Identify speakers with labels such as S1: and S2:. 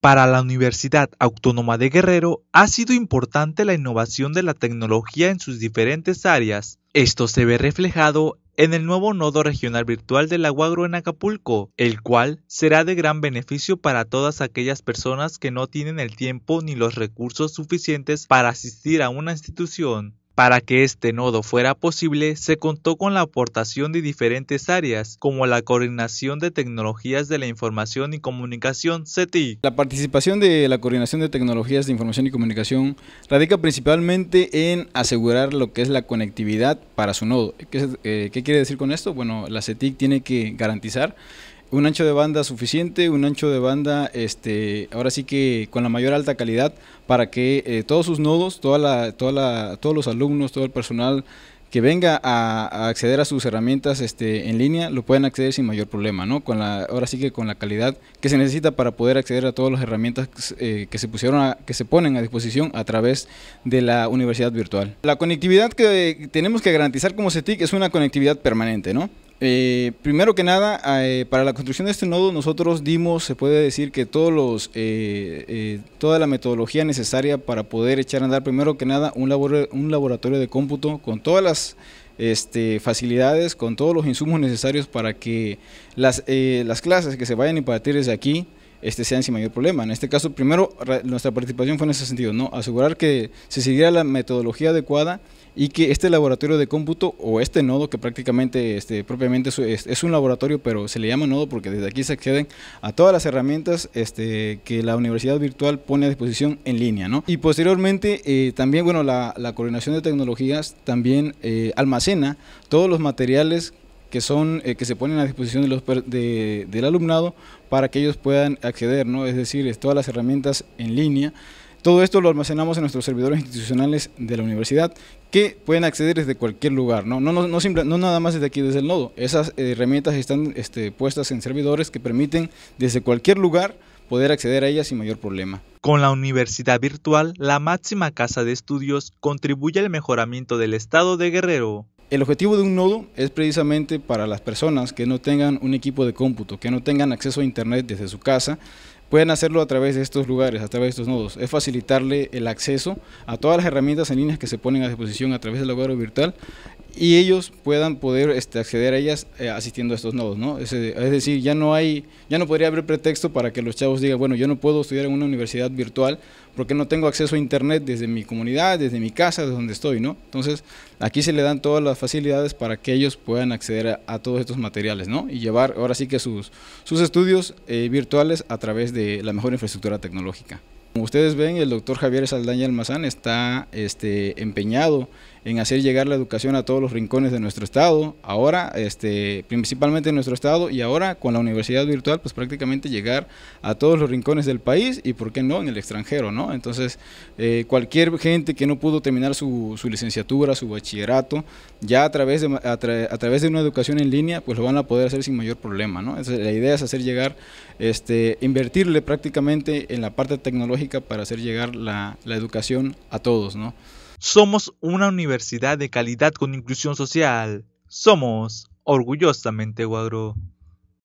S1: Para la Universidad Autónoma de Guerrero ha sido importante la innovación de la tecnología en sus diferentes áreas. Esto se ve reflejado en el nuevo nodo regional virtual del Aguagro en Acapulco, el cual será de gran beneficio para todas aquellas personas que no tienen el tiempo ni los recursos suficientes para asistir a una institución. Para que este nodo fuera posible, se contó con la aportación de diferentes áreas, como la Coordinación de Tecnologías de la Información y Comunicación, CETI. La
S2: participación de la Coordinación de Tecnologías de Información y Comunicación radica principalmente en asegurar lo que es la conectividad para su nodo. ¿Qué, eh, quiere decir con esto? Bueno, la CETIC tiene que garantizar un ancho de banda suficiente, un ancho de banda, este, ahora sí que con la mayor alta calidad para que eh, todos sus nodos, todos los alumnos, todo el personal que venga a, acceder a sus herramientas este, en línea, lo puedan acceder sin mayor problema, ¿no? Con la, ahora sí que con la calidad que se necesita para poder acceder a todas las herramientas eh, que se pusieron, a, que se ponen a disposición a través de la universidad virtual. La conectividad que tenemos que garantizar como CETIC es una conectividad permanente, ¿no? Eh, primero que nada, eh, para la construcción de este nodo nosotros dimos, se puede decir que todos los, eh, toda la metodología necesaria para poder echar a andar, primero que nada, un, laboratorio de cómputo con todas las este, facilidades, con todos los insumos necesarios para que las, las clases que se vayan a impartir desde aquí este sean sin mayor problema. En este caso, primero, nuestra participación fue en ese sentido, ¿no? Asegurar que se siguiera la metodología adecuada y que este laboratorio de cómputo o este nodo, que prácticamente este, propiamente es, un laboratorio, pero se le llama nodo porque desde aquí se acceden a todas las herramientas este, que la universidad virtual pone a disposición en línea, ¿no? Y posteriormente, eh, también, bueno, la, coordinación de tecnologías también eh, almacena todos los materiales que son eh, que se ponen a disposición de los, de, del alumnado para que ellos puedan acceder, ¿no? Es decir, todas las herramientas en línea. Todo esto lo almacenamos en nuestros servidores institucionales de la universidad que pueden acceder desde cualquier lugar, no, no, no, no, no nada más desde aquí, desde el nodo. Esas herramientas están este, puestas en servidores que permiten desde cualquier lugar poder acceder a ellas sin mayor problema.
S1: Con la universidad virtual, la máxima casa de estudios contribuye al
S2: mejoramiento del estado de Guerrero. El objetivo de un nodo es precisamente para las personas que no tengan un equipo de cómputo, que no tengan acceso a Internet desde su casa, pueden hacerlo a través de estos lugares, a través de estos nodos. Es facilitarle el acceso a todas las herramientas en líneas que se ponen a disposición a través del laboratorio virtual y ellos puedan poder este, acceder a ellas eh, asistiendo a estos nodos, ¿no? Eh, es, decir, ya no hay, ya no podría haber pretexto para que los chavos digan, bueno, yo no puedo estudiar en una universidad virtual porque no tengo acceso a internet desde mi comunidad, desde mi casa, desde donde estoy, ¿no? Entonces, aquí se le dan todas las facilidades para que ellos puedan acceder a, todos estos materiales, Y llevar ahora sí que sus, sus estudios eh, virtuales a través de la mejor infraestructura tecnológica. Como ustedes ven, el doctor Javier Saldaña Almazán está este, empeñado en hacer llegar la educación a todos los rincones de nuestro estado, ahora este, principalmente en nuestro estado y ahora con la universidad virtual, pues prácticamente llegar a todos los rincones del país y por qué no en el extranjero, ¿no? Entonces, eh, cualquier gente que no pudo terminar su, licenciatura, su bachillerato, ya a través, de, través de una educación en línea, pues lo van a poder hacer sin mayor problema, ¿no? Entonces, la idea es hacer llegar, este, invertirle prácticamente en la parte tecnológica para hacer llegar la, la educación a todos, ¿no? Somos
S1: una universidad de calidad con inclusión social. Somos orgullosamente Guagro.